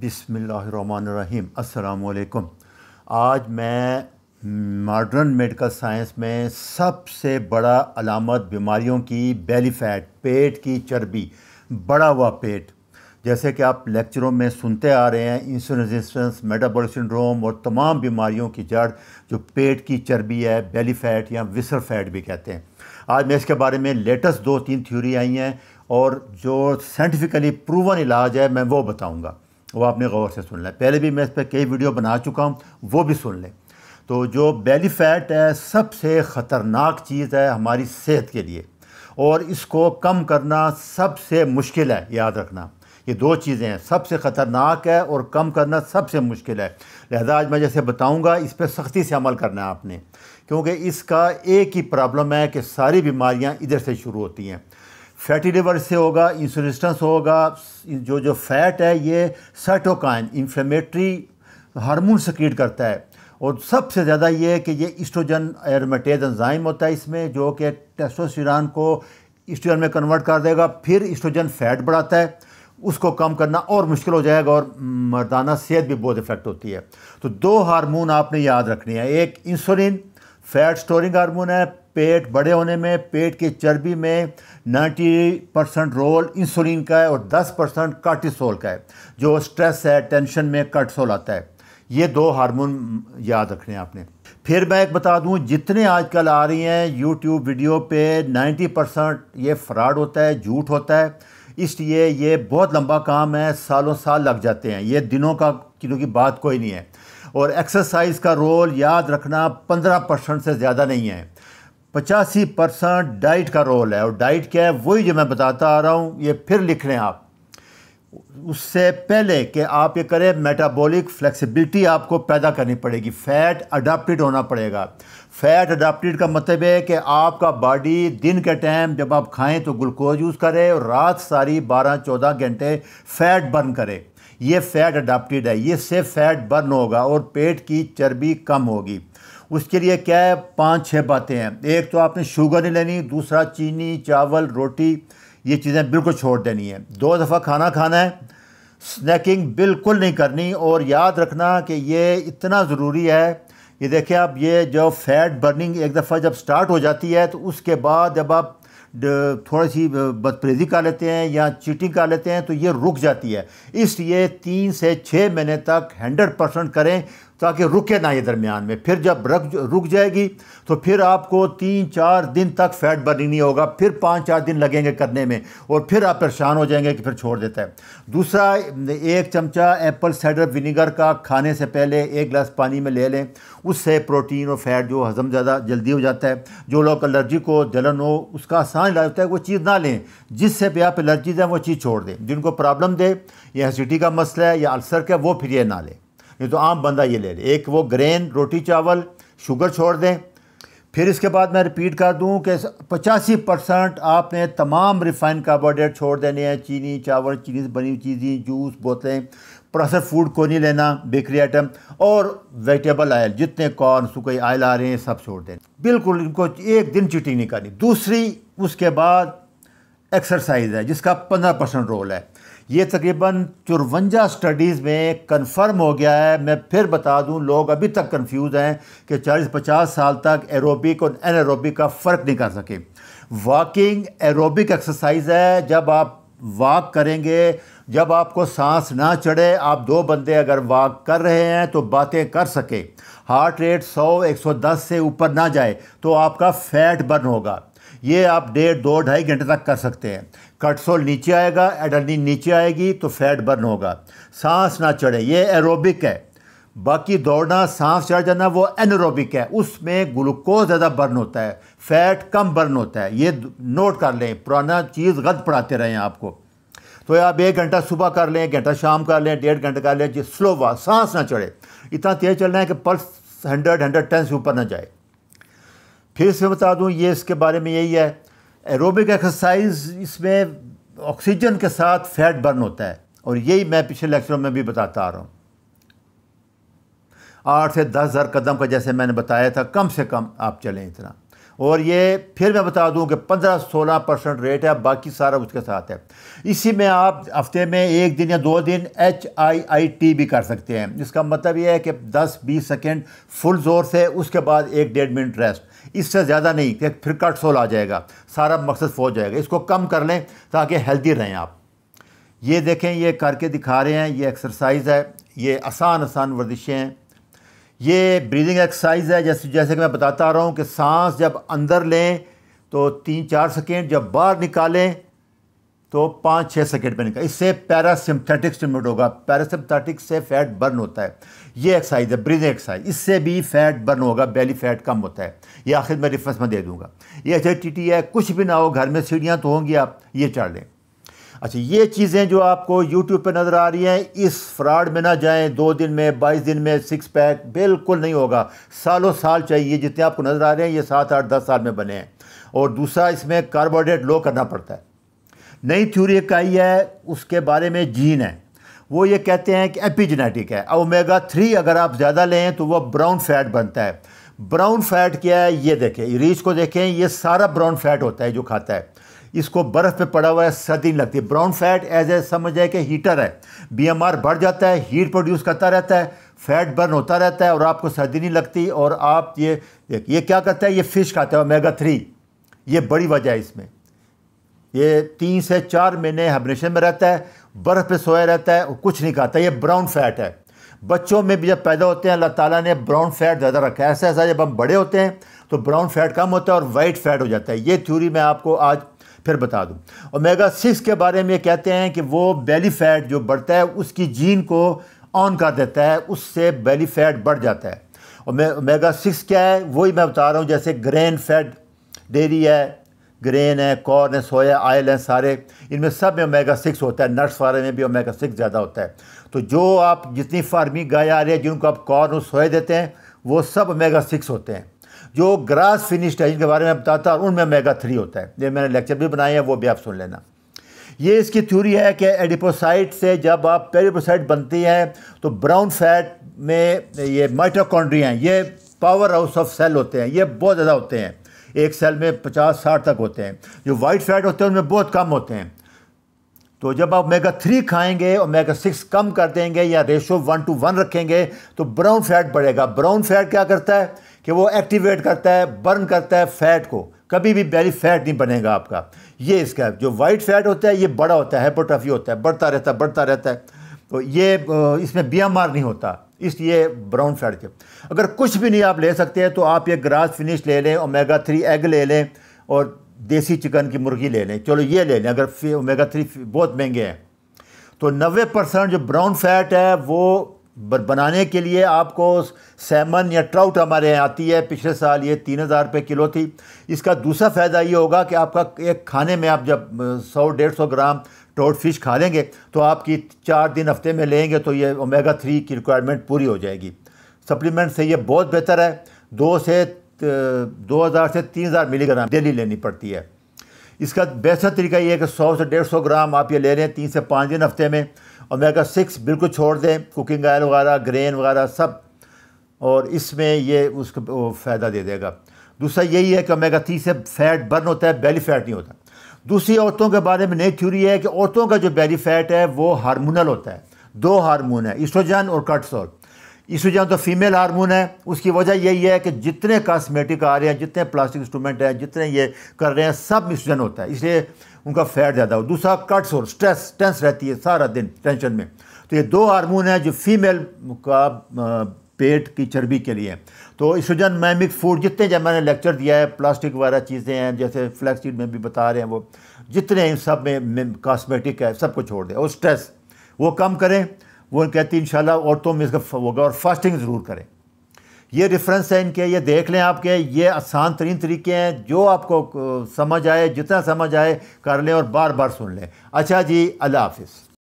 बिसमीम असलकुम आज मैं मॉडर्न मेडिकल साइंस में सबसे बड़ा अलामत बीमारियों की बेली फैट पेट की चर्बी बड़ा हुआ पेट जैसे कि आप लेक्चरों में सुनते आ रहे हैं इंसुलिन रेजिस्टेंस मेटाबॉलिक सिंड्रोम और तमाम बीमारियों की जड़ जो पेट की चर्बी है बेली फैट या विसर फैट भी कहते हैं आज मैं इसके बारे में लेटेस्ट दो तीन थ्योरी आई हैं और जो साइंटिफिकली प्रूवन इलाज है मैं वो बताऊंगा वो आपने गौर से सुन लें पहले भी मैं इस पर कई वीडियो बना चुका हूँ वो भी सुन लें तो जो बेली फैट है सबसे ख़तरनाक चीज़ है हमारी सेहत के लिए और इसको कम करना सबसे मुश्किल है याद रखना ये दो चीज़ें हैं सबसे ख़तरनाक है और कम करना सबसे मुश्किल है लिहाजा आज मैं जैसे बताऊंगा इस पर सख्ती से अमल करना है आपने क्योंकि इसका एक ही प्रॉब्लम है कि सारी बीमारियां इधर से शुरू होती हैं फैटी लिवर से होगा इंसुलिस्टेंस होगा जो जो फैट है ये साइटोकाइन इन्फ्लेमेटरी हार्मोन सक्रिएट करता है और सबसे ज़्यादा ये है कि ये इस्ट्रोजन एरोमेटेज एंजाइम होता है इसमें जो कि टेस्टोस्टेरॉन को इस्ट्रोजन में कन्वर्ट कर देगा फिर इस्ट्रोजन फैट बढ़ाता है उसको कम करना और मुश्किल हो जाएगा और मर्दाना सेहत भी बहुत इफेक्ट होती है तो दो हार्मोन आपने याद रखने हैं एक इंसुलिन फैट स्टोरिंग हार्मोन है पेट बड़े होने में पेट की चर्बी में 90 परसेंट रोल इंसुलिन का है और 10 परसेंट कार्टिसोल का है जो स्ट्रेस है टेंशन में कार्टिसोल आता है ये दो हार्मोन याद रखने हैं आपने फिर मैं एक बता दूं जितने आजकल आ रही हैं यूट्यूब वीडियो पे 90 परसेंट ये फ्रॉड होता है झूठ होता है इसलिए ये बहुत लंबा काम है सालों साल लग जाते हैं ये दिनों का क्योंकि की बात कोई नहीं है और एक्सरसाइज का रोल याद रखना पंद्रह परसेंट से ज़्यादा नहीं है पचासी परसेंट डाइट का रोल है और डाइट क्या है वही जो मैं बताता आ रहा हूँ ये फिर लिख रहे हैं आप उससे पहले कि आप ये करें मेटाबॉलिक फ्लेक्सिबिलिटी आपको पैदा करनी पड़ेगी फैट अडाप्टिड होना पड़ेगा फैट अडाप्टिड का मतलब है कि आपका बॉडी दिन के टाइम जब आप खाएं तो ग्लूकोज यूज़ करें और रात सारी 12-14 घंटे फैट बर्न करें ये फैट अडाप्टिड है ये से फैट बर्न होगा और पेट की चर्बी कम होगी उसके लिए क्या है पाँच छः बातें हैं एक तो आपने शुगर नहीं लेनी दूसरा चीनी चावल रोटी ये चीज़ें बिल्कुल छोड़ देनी है दो दफ़ा खाना खाना है स्नैकिंग बिल्कुल नहीं करनी और याद रखना कि ये इतना ज़रूरी है ये देखिए आप ये जो फैट बर्निंग एक दफ़ा जब स्टार्ट हो जाती है तो उसके बाद जब आप थोड़ी सी बदप्रेजी कर लेते हैं या चीटिंग कर लेते हैं तो ये रुक जाती है इसलिए तीन से छः महीने तक हंड्रेड परसेंट करें ताकि रुके ना ये दरमियान में फिर जब रख रुक जाएगी तो फिर आपको तीन चार दिन तक फैट बर्निंग नहीं होगा फिर पाँच चार दिन लगेंगे करने में और फिर आप परेशान हो जाएंगे कि फिर छोड़ देता है दूसरा एक चमचा एप्पल साइडर विनीगर का खाने से पहले एक गिलास पानी में ले लें उससे प्रोटीन और फैट जो हज़म ज़्यादा जल्दी हो जाता है जो लोग एलर्जी को जलन हो उसका आसान इलाज होता है वो चीज़ ना लें जिससे भी आप एलर्जी दें वो चीज़ छोड़ दें जिनको प्रॉब्लम दे या एसिडिटी का मसला है या अल्सर का वो फिर ये ना लें ये तो आम बंदा ये ले ले एक वो ग्रेन रोटी चावल शुगर छोड़ दें फिर इसके बाद मैं रिपीट कर दूं कि पचासी परसेंट आपने तमाम रिफाइंड कार्बोहाइड्रेट छोड़ देने हैं चीनी चावल चीनी से बनी हुई चीज़ें जूस बोतलें प्रोसेस फूड को नहीं लेना बेकरी आइटम और वेजिटेबल आयल जितने कॉर्न सुखे आयल आ रहे हैं सब छोड़ दें बिल्कुल इनको एक दिन चिटिंग नहीं करनी दूसरी उसके बाद एक्सरसाइज है जिसका पंद्रह परसेंट रोल है ये तकरीबन चुरवंजा स्टडीज़ में कंफर्म हो गया है मैं फिर बता दूं लोग अभी तक कंफ्यूज हैं कि 40-50 साल तक एरोबिक और एन एरोबिक का फ़र्क नहीं कर सके वॉकिंग एरोबिक एक्सरसाइज है जब आप वॉक करेंगे जब आपको सांस ना चढ़े आप दो बंदे अगर वॉक कर रहे हैं तो बातें कर सके हार्ट रेट 100 110 से ऊपर ना जाए तो आपका फैट बर्न होगा ये आप डेढ़ दो ढाई घंटे तक कर सकते हैं कटसोल नीचे आएगा एडलिन नीचे आएगी तो फैट बर्न होगा सांस ना चढ़े ये एरोबिक है बाकी दौड़ना सांस चढ़ जाना वो एनरोबिक है उसमें ग्लूकोज ज़्यादा बर्न होता है फैट कम बर्न होता है ये नोट कर लें पुराना चीज़ गलत पढ़ाते रहें आपको तो आप एक घंटा सुबह कर लें घंटा शाम कर लें डेढ़ घंटा कर लें जिस स्लो वा सांस ना चढ़े इतना तेज़ चलना है कि पल्स हंड्रेड हंड्रेड टेन से ऊपर ना जाए फिर से बता दूँ ये इसके बारे में यही है एरोबिक एक्सरसाइज इसमें ऑक्सीजन के साथ फैट बर्न होता है और यही मैं पिछले लेक्चर में भी बताता आ रहा हूँ आठ से दस हज़ार कदम का जैसे मैंने बताया था कम से कम आप चलें इतना और ये फिर मैं बता दूं कि 15-16 परसेंट रेट है बाकी सारा उसके साथ है इसी में आप हफ्ते में एक दिन या दो दिन एच आई आई टी भी कर सकते हैं इसका मतलब ये है कि 10-20 सेकंड फुल जोर से उसके बाद एक डेढ़ मिनट रेस्ट इससे ज़्यादा नहीं कि फिर कट सोल आ जाएगा सारा मकसद फौज जाएगा इसको कम कर लें ताकि हेल्दी रहें आप ये देखें ये करके दिखा रहे हैं ये एक्सरसाइज है ये आसान आसान वर्जिशें हैं ये ब्रीदिंग एक्सरसाइज है जैसे जैसे कि मैं बताता रहा हूँ कि सांस जब अंदर लें तो तीन चार सेकेंड जब बाहर निकालें तो पाँच छः सेकेंड पर निकाल इससे पैरासिम्थेटिक स्टिमुलेट होगा पैरासिम्थेटिक से फैट बर्न होता है ये एक्सरसाइज है ब्रीदिंग एक्सरसाइज इससे भी फैट बर्न होगा बेली फैट कम होता है ये आखिर मैं रिफ्रेंस में दे दूँगा ये एच है कुछ भी ना हो घर में सीढ़ियाँ तो होंगी आप ये चढ़ लें अच्छा ये चीज़ें जो आपको यूट्यूब पे नज़र आ रही हैं इस फ्रॉड में ना जाएं दो दिन में बाईस दिन में सिक्स पैक बिल्कुल नहीं होगा सालों साल चाहिए जितने आपको नज़र आ रहे हैं ये सात आठ दस साल में बने हैं और दूसरा इसमें कार्बोहाइड्रेट लो करना पड़ता है नई थ्यूरी एक आई है उसके बारे में जीन है वो ये कहते हैं कि एपिजेनेटिक है ओमेगा थ्री अगर आप ज़्यादा लें तो वह ब्राउन फैट बनता है ब्राउन फैट क्या है ये देखें रीच को देखें ये सारा ब्राउन फैट होता है जो खाता है इसको बर्फ़ पे पड़ा हुआ है सर्दी नहीं लगती ब्राउन फैट एज ए समझ जाए कि हीटर है बीएमआर बढ़ जाता है हीट प्रोड्यूस करता रहता है फैट बर्न होता रहता है और आपको सर्दी नहीं लगती और आप ये ये क्या करता है ये फ़िश खाता है मेगा थ्री ये बड़ी वजह है इसमें ये तीन से चार महीने हाइब्रेशन में रहता है बर्फ़ पे सोया रहता है और कुछ नहीं खाता ये ब्राउन फैट है बच्चों में भी जब पैदा होते हैं अल्लाह ताला ने ब्राउन फैट ज़्यादा रखा है ऐसा ऐसा जब हम बड़े होते हैं तो ब्राउन फैट कम होता है और वाइट फैट हो जाता है ये थ्योरी मैं आपको आज फिर बता दूँ ओमेगा सिक्स के बारे में कहते हैं कि वो बेली फैट जो बढ़ता है उसकी जीन को ऑन कर देता है उससे बेली फैट बढ़ जाता है ओमेगा सिक्स क्या है वही मैं बता रहा हूँ जैसे ग्रेन फैट डेरी है ग्रेन है कॉर्न है सोया आयल है सारे इनमें सब में ओमेगा सिक्स होता है नट्स वाले में भी ओमेगा सिक्स ज़्यादा होता है तो जो आप जितनी फार्मी गाय आ रही है जिनको आप कॉर्न और सोया देते हैं वो सब ओमेगा सिक्स होते हैं जो ग्रास फिनिश्ड है जिनके बारे में बताता हूँ उनमें मेगा थ्री होता है ये मैंने लेक्चर भी बनाए हैं वो भी आप सुन लेना ये इसकी थ्योरी है कि एडिपोसाइट से जब आप पेरिपोसाइट बनती हैं तो ब्राउन फैट में ये माइटोकॉन्ड्रिया हैं ये पावर हाउस ऑफ सेल होते हैं ये बहुत ज़्यादा होते हैं एक सेल में पचास साठ तक होते हैं जो वाइट फैट होते हैं उनमें बहुत कम होते हैं तो जब आप मेगा थ्री खाएंगे और मेगा सिक्स कम कर देंगे या रेशो वन टू वन रखेंगे तो ब्राउन फैट बढ़ेगा ब्राउन फैट क्या करता है कि वो एक्टिवेट करता है बर्न करता है फैट को कभी भी बैली फैट नहीं बनेगा आपका ये इसका जो वाइट फैट होता है ये बड़ा होता है हाइपोट्रफी होता है बढ़ता रहता है बढ़ता रहता है तो ये इसमें बी नहीं होता इसलिए ब्राउन फैट के अगर कुछ भी नहीं आप ले सकते हैं तो आप ये ग्रास फिनिश ले लें ओमेगा थ्री एग ले लें और देसी चिकन की मुर्गी ले लें चलो ये ले लें अगर ओमेगा थ्री बहुत महंगे हैं तो नबे परसेंट जो ब्राउन फैट है वो बनाने के लिए आपको सैमन या ट्राउट हमारे यहाँ आती है पिछले साल ये तीन हज़ार रुपये किलो थी इसका दूसरा फ़ायदा ये होगा कि आपका एक खाने में आप जब सौ डेढ़ सौ ग्राम ट्राउट फिश खा लेंगे तो आपकी चार दिन हफ्ते में लेंगे तो ये ओमेगा थ्री की रिक्वायरमेंट पूरी हो जाएगी सप्लीमेंट से ये बहुत बेहतर है दो से दो हज़ार से तीन हज़ार मिलीग्राम डेली लेनी पड़ती है इसका बेहतर तरीका ये है कि सौ से डेढ़ सौ ग्राम आप ये ले रहे हैं तीन से पाँच दिन हफ्ते में ओमेगा सिक्स बिल्कुल छोड़ दें कुकिंग ऑयल वगैरह ग्रेन वगैरह सब और इसमें ये उसको फ़ायदा दे देगा दूसरा यही है कि ओमेगा थ्री से फैट बर्न होता है बेली फैट नहीं होता दूसरी औरतों के बारे में नई थ्योरी है कि औरतों का जो बेली फैट है वो हार्मोनल होता है दो हार्मोन है ईस्ट्रोजन और कट्सोल इशू जहाँ तो फीमेल हार्मोन है उसकी वजह यही है कि जितने कॉस्मेटिक आ रहे हैं जितने प्लास्टिक इंस्ट्रूमेंट हैं जितने ये कर रहे हैं सब इंसूजन होता है इसलिए उनका फैट ज़्यादा हो दूसरा कट्स और स्ट्रेस टेंस रहती है सारा दिन टेंशन में तो ये दो हार्मोन हैं जो फीमेल का पेट की चर्बी के लिए तो इसोजन मैमिक फूड जितने जब मैंने लेक्चर दिया है प्लास्टिक वगैरह चीज़ें हैं जैसे फ्लैक्सीड में भी बता रहे हैं वो जितने इन सब में, में कॉस्मेटिक है सब को छोड़ दें और स्ट्रेस वो कम करें वो कहती हैं इन औरतों में इसका होगा और फास्टिंग ज़रूर करें ये रेफरेंस है इनके ये देख लें आपके ये आसान तरीन तरीके हैं जो आपको समझ आए जितना समझ आए कर लें और बार बार सुन लें अच्छा जी अल्लाह हाफिज़